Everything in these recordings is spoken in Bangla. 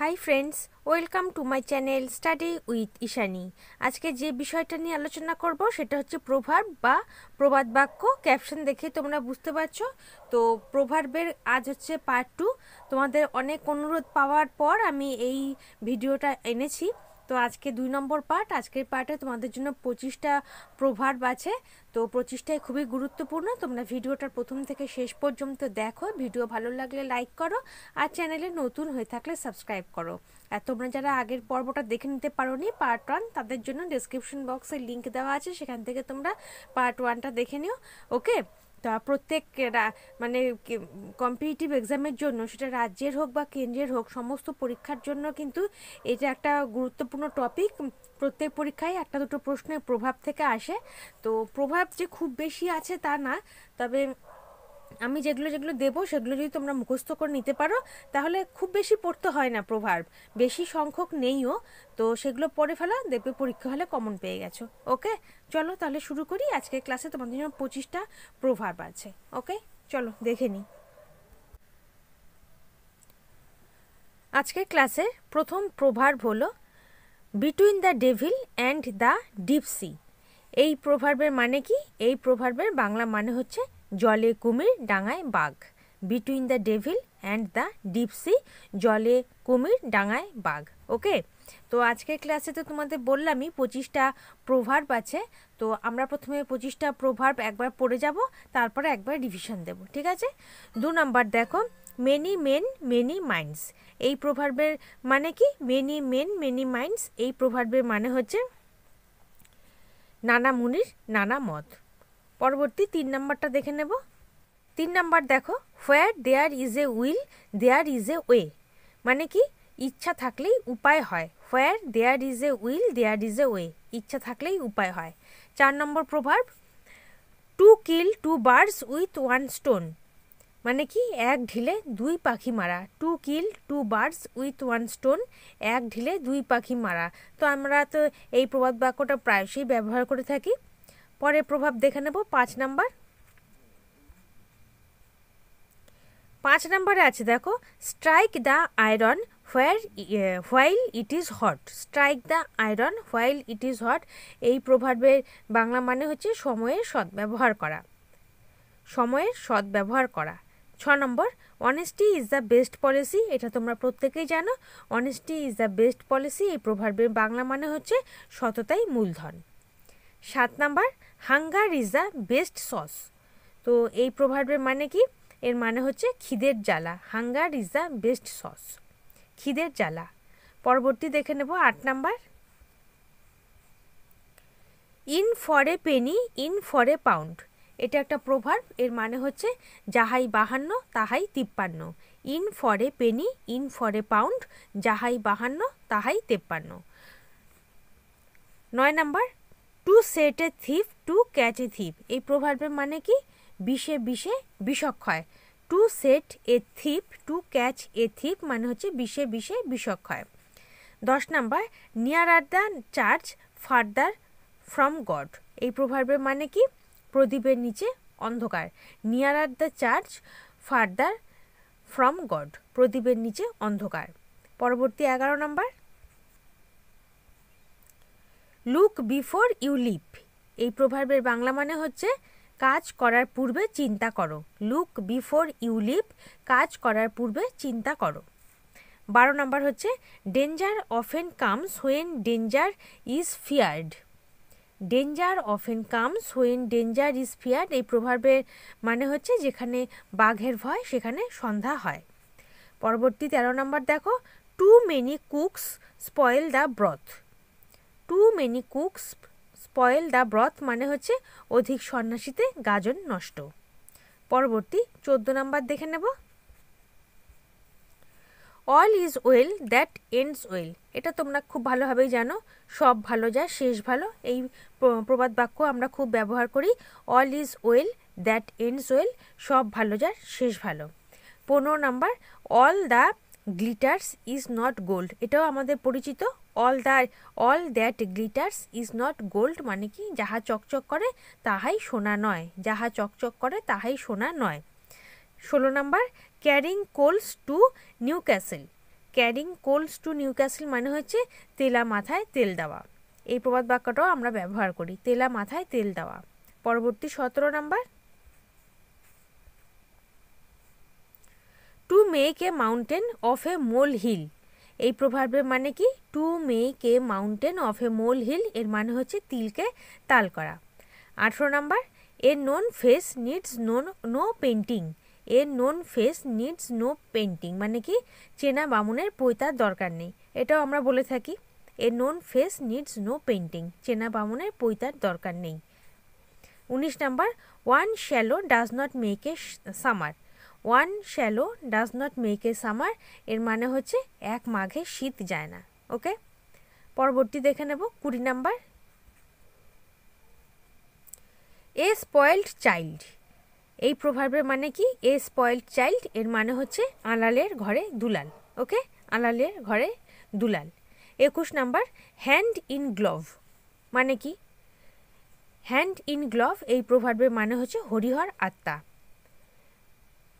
high friends welcome to my channel study with Ishani আজকে যে বিষয়টা নিয়ে আলোচনা করব সেটা হচ্ছে প্রভাব বা প্রবাদ বাক্য ক্যাপশন দেখে তোমরা বুঝতে পারছ তো প্রভাবের আজ হচ্ছে পার্ট টু তোমাদের অনেক অনুরোধ পাওয়ার পর আমি এই ভিডিওটা এনেছি তো আজকে দুই নম্বর পার্ট আজকের পার্টে তোমাদের জন্য পঁচিশটা প্রভার্ব আছে তো পঁচিশটাই খুবই গুরুত্বপূর্ণ তোমরা ভিডিওটার প্রথম থেকে শেষ পর্যন্ত দেখো ভিডিও ভালো লাগলে লাইক করো আর চ্যানেলে নতুন হয়ে থাকলে সাবস্ক্রাইব করো আর তোমরা যারা আগের পর্বটা দেখে নিতে পারোনি পার্ট ওয়ান তাদের জন্য ডিসক্রিপশন বক্সে লিঙ্ক দেওয়া আছে সেখান থেকে তোমরা পার্ট ওয়ানটা দেখে নিও ওকে তা প্রত্যেক মানে কম্পিটিটিভ এক্সামের জন্য সেটা রাজ্যের হোক বা কেন্দ্রের হোক সমস্ত পরীক্ষার জন্য কিন্তু এটা একটা গুরুত্বপূর্ণ টপিক প্রত্যেক পরীক্ষায় একটা দুটো প্রশ্নের প্রভাব থেকে আসে তো প্রভাব যে খুব বেশি আছে তা না তবে আমি যেগুলো যেগুলো দেবো সেগুলো যদি তোমরা মুখস্থ করে নিতে পারো তাহলে খুব বেশি পড়তে হয় না প্রভার্ব বেশি সংখ্যক নেইও তো সেগুলো পড়ে ফেলা দেখবে পরীক্ষা হলে কমন পেয়ে গেছো ওকে চলো তাহলে শুরু করি আজকের ক্লাসে তোমাদের জন্য পঁচিশটা প্রভার্ব আছে ওকে চলো দেখে নিই আজকের ক্লাসে প্রথম প্রভার্ব হলো between the devil and the deep sea এই প্রভার্বের মানে কি এই প্রভার্বের বাংলা মানে হচ্ছে জলে কুমির ডাঙায় বাঘ between the devil and the deep sea জলে কুমির ডাঙায় বাঘ ওকে তো আজকের ক্লাসে তো তোমাদের বললামই পঁচিশটা প্রভার্ব আছে তো আমরা প্রথমে পঁচিশটা প্রভার্ব একবার পড়ে যাব তারপরে একবার রিভিশন দেব ঠিক আছে দু নাম্বার দেখো মেনি মেন মেনি মাইন্ডস এই প্রভার্বের মানে কি মেনি মেন মেনি মাইন্ডস এই প্রভার্বের মানে হচ্ছে নানা মুনির নানা মত পরবর্তী তিন নাম্বারটা দেখে নেব তিন নাম্বার দেখো where there is a will there is a way মানে কি ইচ্ছা থাকলেই উপায় হয় where there is a will there is a way ইচ্ছা থাকলেই উপায় হয় চার নম্বর proverb to kill two birds with one stone মানে কি এক ঢিলে দুই পাখি মারা to kill two birds with one stone এক ঢিলে দুই পাখি মারা তো আমরা তো এই প্রবাদ বাক্যটা প্রায়শই ব্যবহার করে থাকি পরের প্রভাব দেখে নেব পাঁচ নাম্বার পাঁচ নাম্বারে আছে দেখো strike the iron where while it is hot strike the iron while it is hot এই প্রভাবের বাংলা মানে হচ্ছে সময়ের সদ্ব্যবহার করা সময়ের সদ্ব্যবহার করা ছ নম্বর honesty is the best policy এটা তোমরা প্রত্যেকেই জানো honesty is the best policy এই প্রভাবের বাংলা মানে হচ্ছে সততাই মূলধন সাত number hunger is the best sauce তো এই প্রভাবের মানে কি এর মানে হচ্ছে খিদের জ্বালা hunger is the best sauce খিদের জ্বালা পরবর্তী দেখে নেব আট number in for a penny in for a pound এটা একটা প্রভাব এর মানে হচ্ছে যাহাই বাহান্ন তাহাই তিপ্পান্ন in for a penny in for a pound যাহাই বাহান্ন তাহাই তেপ্পান্ন নয় number to set a thief to catch a thief এই প্রভাবের মানে কি বিষে বিষে বিষক্ষয় to set a thief to catch a thief মানে হচ্ছে বিষে বিষে বিষক্ষয় দশ number nearer the church farther from God এই প্রভাবের মানে কি প্রদীপের নিচে অন্ধকার nearer the church farther from God প্রদীপের নিচে অন্ধকার পরবর্তী এগারো number look before you leap এই প্রভাবের বাংলা মানে হচ্ছে কাজ করার পূর্বে চিন্তা করো লুক বিফোর ইউ লিপ কাজ করার পূর্বে চিন্তা করো বারো নম্বর হচ্ছে danger often comes when danger is feared danger often comes when danger is feared এই প্রভাবের মানে হচ্ছে যেখানে বাঘের ভয় সেখানে সন্ধ্যা হয় পরবর্তী তেরো নম্বর দেখো too many cooks spoil the broth too many cooks spoil the broth মানে হচ্ছে অধিক সন্ন্যাসীতে গাজন নষ্ট পরবর্তী চোদ্দ নাম্বার দেখে নেব all is well that ends well এটা তোমরা খুব ভালোভাবেই জানো সব ভালো যায় শেষ ভালো এই প্রবাদ বাক্য আমরা খুব ব্যবহার করি all is well that ends well সব ভালো যায় শেষ ভালো পনেরো number all the glitters is not gold এটাও আমাদের পরিচিত all the all that glitters is not gold মানে কি যাহা চকচক করে তাহাই সোনা নয় যাহা চকচক করে তাহাই সোনা নয় ষোলো নম্বর carrying coals to Newcastle carrying coals to Newcastle মানে হচ্ছে তেলা মাথায় তেল দেওয়া এই প্রবাদ বাক্যটাও আমরা ব্যবহার করি তেলা মাথায় তেল দেওয়া পরবর্তী সতেরো নম্বর to make a mountain of a molehill এই প্রভাবের মানে কি to make a mountain of a molehill এর মানে হচ্ছে তিলকে তাল করা আঠেরো number a known face needs known no painting a known face needs no painting মানে কি চেনা বামুনের পৈতার দরকার নেই এটাও আমরা বলে থাকি a known face needs no painting চেনা বামুনের পৈতার দরকার নেই উনিশ number one swallow does not make a summer one swallow does not make a summer এর মানে হচ্ছে এক মাঘে শীত যায় না ওকে পরবর্তী দেখে নেব কুড়ি নাম্বার এ স্পয়েল্ড চাইল্ড এই প্রভাবের মানে কি এ স্পয়েল্ড চাইল্ড এর মানে হচ্ছে আলালের ঘরে দুলাল ওকে আলালের ঘরে দুলাল একুশ নাম্বার হ্যান্ড ইন গ্লোভ মানে কি হ্যান্ড ইন গ্লোভ এই প্রভাবের মানে হচ্ছে হরিহর আত্মা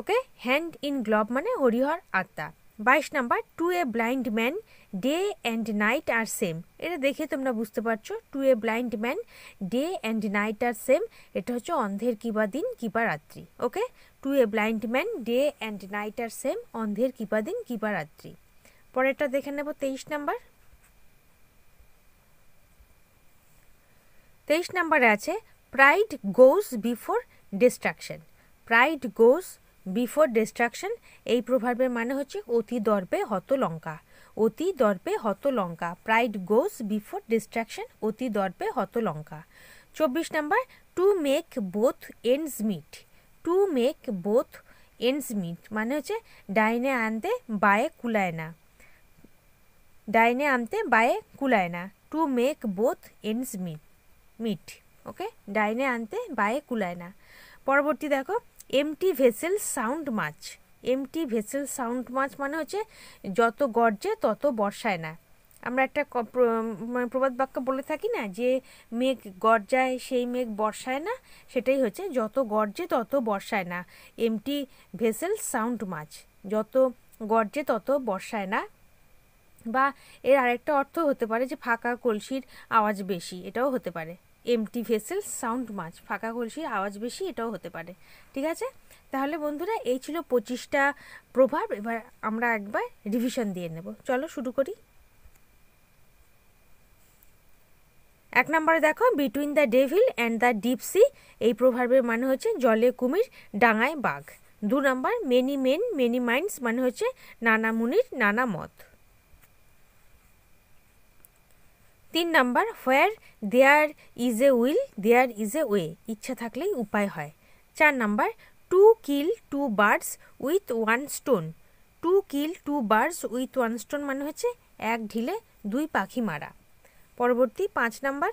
ওকে হ্যান্ড ইন গ্লব মানে হরিহর আত্মা বাইশ number to a blind man day and night are same এটা দেখে তোমরা বুঝতে পারছো to a blind man day and night are same এটা হচ্ছে অন্ধের কিবা দিন কিবা রাত্রি okay to a blind man day and night are same অন্ধের কিবা দিন কিবা রাত্রি পরেরটা দেখে নেব তেইশ নাম্বার তেইশ নাম্বারে আছে pride goes before destruction pride goes before destruction এই প্রভাবের মানে হচ্ছে অতি দর্পে হত লঙ্কা অতি দর্পে হত Lanka pride goes before destruction অতি দর্পে হত লঙ্কা চব্বিশ number to make both ends meet to make both ends meet মানে হচ্ছে ডাইনে আনতে বায়ে কুলায় না ডাইনে আনতে বায়ে কুলায় না to make both ends meet meet okay ডাইনে আনতে বায়ে কুলায় না পরবর্তী দেখো empty vessel sound much empty vessel sound much মানে হচ্ছে যত গর্জে তত বর্ষায় না আমরা একটা মানে প্রবাদ বাক্য বলে থাকি না যে মেঘ গর্জায় সেই মেঘ বর্ষায় না সেটাই হচ্ছে যত গর্জে তত বর্ষায় না এমটি ভেসেল সাউন্ড মাছ যত গর্জে তত বর্ষায় না বা এর আরেকটা অর্থ হতে পারে যে ফাঁকা কলসির আওয়াজ বেশি এটাও হতে পারে এমটি ভেসেল সাউন্ড মাছ ফাঁকা কলসির আওয়াজ বেশি এটাও হতে পারে ঠিক আছে তাহলে বন্ধুরা এই ছিল পঁচিশটা প্রভাব এবার আমরা একবার রিভিশন দিয়ে নেব চলো শুরু করি এক নম্বরে দেখো between the devil and the deep sea এই প্রভাবের মানে হচ্ছে জলে কুমির ডাঙায় বাঘ দু নম্বর মেনি মেন মেনি মাইন্ডস মানে হচ্ছে নানা মুনির নানা মত তিন number where there is a will there is a way ইচ্ছা থাকলেই উপায় হয় চার number to kill two birds with one stone to kill two birds with one stone মানে হচ্ছে এক ঢিলে দুই পাখি মারা পরবর্তী পাঁচ number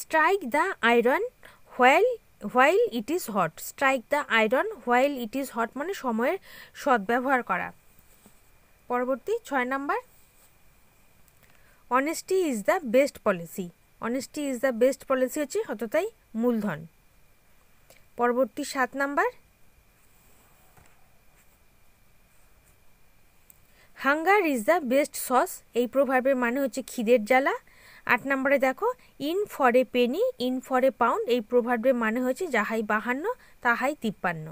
strike the iron while while it is hot strike the iron while it is hot মানে সময়ের সদ্ব্যবহার করা পরবর্তী ছয় number honesty is the best policy honesty is the best policy হচ্ছে হততাই মূলধন পরবর্তী সাত number hunger is the best sauce এই প্রভাবের মানে হচ্ছে খিদের জ্বালা আট নম্বরে দেখো in for a penny in for a pound এই প্রভাবের মানে হচ্ছে যাহাই বাহান্ন তাহাই তিপ্পান্ন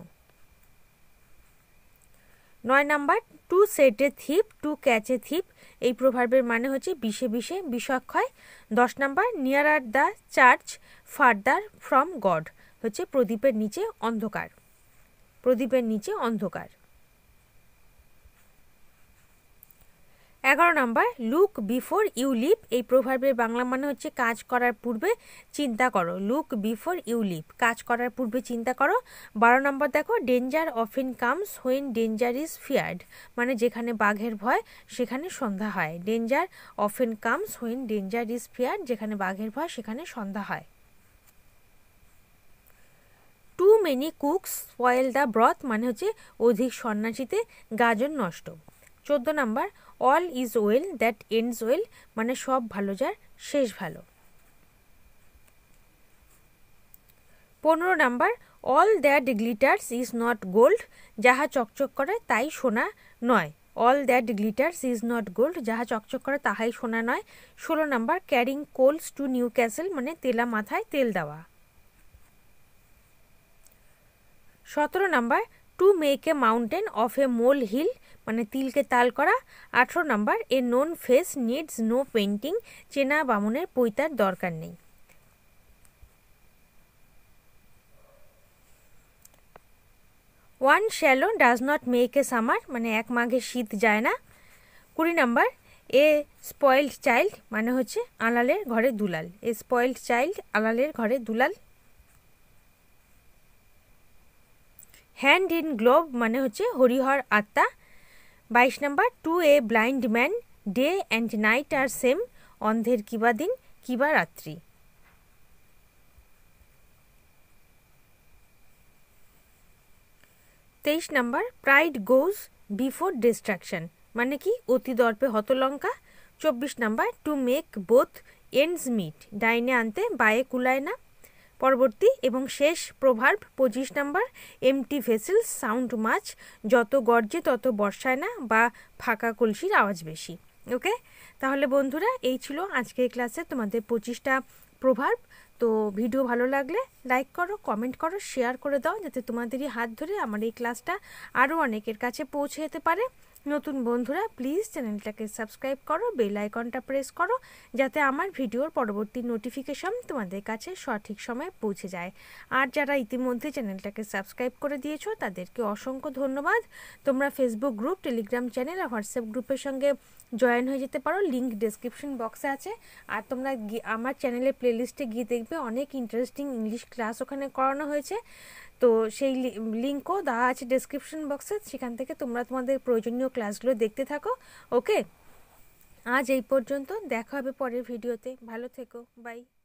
নয় নাম্বার টু সেটে থিপ টু ক্যাচে থিপ এই প্রভাবের মানে হচ্ছে বিষে বিষে বিষক্ষয় দশ number nearer the church farther from God হচ্ছে প্রদীপের নিচে অন্ধকার প্রদীপের নিচে অন্ধকার এগারো নম্বর লুক বিফোর ইউ লিপ এই প্রভাবের বাংলা মানে হচ্ছে কাজ করার পূর্বে চিন্তা করো লুক বিফোর ইউ লিপ কাজ করার পূর্বে চিন্তা করো বারো নম্বর দেখো danger often comes when danger is feared মানে যেখানে বাঘের ভয় সেখানে সন্ধ্যা হয় danger often comes when danger is feared যেখানে বাঘের ভয় সেখানে সন্ধ্যা হয় too many cooks well the broth মানে হচ্ছে অধিক সন্ন্যাসীতে গাজন নষ্ট চোদ্দ number all is well that ends well মানে সব ভালো যার শেষ ভালো পনেরো number all that glitters is not gold যাহা চকচক করে তাই সোনা নয় all that glitters is not gold যাহা চকচক করে তাহাই সোনা নয় ষোলো number carrying coals to Newcastle মানে তেলা মাথায় তেল দেওয়া সতেরো number to make a mountain of a molehill মানে তিলকে তাল করা আঠেরো নম্বর a known face needs no painting চেনা বামনের পৈতার দরকার নেই one swallow does not make a summer মানে এক মাঘে শীত যায় না কুড়ি নাম্বার এ স্পয়েল্ড চাইল্ড মানে হচ্ছে আলালের ঘরে দুলাল এ স্পয়েল্ড চাইল্ড আলালের ঘরে দুলাল হ্যান্ড ইন গ্লোভ মানে হচ্ছে হরিহর আত্মা বাইশ number to a blind man day and night are same অন্ধের কিবা দিন কিবা রাত্রি তেইশ number pride goes before destruction মানে কি অতি দর্পে হতলঙ্কা চব্বিশ number to make both ends meet ডাইনে আনতে বায়ে কুলায় না পরবর্তী এবং শেষ প্রভার্ব পঁচিশ number empty vessel sound much যত গর্জে তত বর্ষায় না বা ফাঁকা কলসির আওয়াজ বেশি ওকে তাহলে বন্ধুরা এই ছিল আজকের ক্লাসে তোমাদের পঁচিশটা প্রভাব তো ভিডিও ভালো লাগলে লাইক করো কমেন্ট করো শেয়ার করে দাও যাতে তোমাদেরই হাত ধরে আমার এই ক্লাসটা আরও অনেকের কাছে পৌঁছে যেতে পারে নতুন বন্ধুরা প্লিজ চ্যানেলটাকে সাবস্ক্রাইব করো বেল আইকনটা প্রেস করো যাতে আমার ভিডিওর পরবর্তী নোটিফিকেশন তোমাদের কাছে সঠিক সময়ে পৌঁছে যায় আর যারা ইতিমধ্যে চ্যানেলটাকে সাবস্ক্রাইব করে দিয়েছো তাদেরকে অসংখ্য ধন্যবাদ তোমরা ফেসবুক গ্রুপ টেলিগ্রাম চ্যানেল আর হোয়াটসঅ্যাপ গ্রুপের সঙ্গে জয়েন হয়ে যেতে পারো লিঙ্ক ডেসক্রিপশন বক্সে আছে আর তোমরা আমার চ্যানেলের প্লেলিস্টে গিয়ে দেখবে অনেক ইন্টারেস্টিং ইংলিশ ক্লাস ওখানে করানো হয়েছে তো সেই লিঙ্কও দেওয়া আছে ডেসক্রিপশন বক্সে সেখান থেকে তোমরা তোমাদের প্রয়োজনীয় ক্লাসগুলো দেখতে থাকো ওকে আজ এই পর্যন্ত দেখা হবে পরের ভিডিওতে ভালো থেকো বাই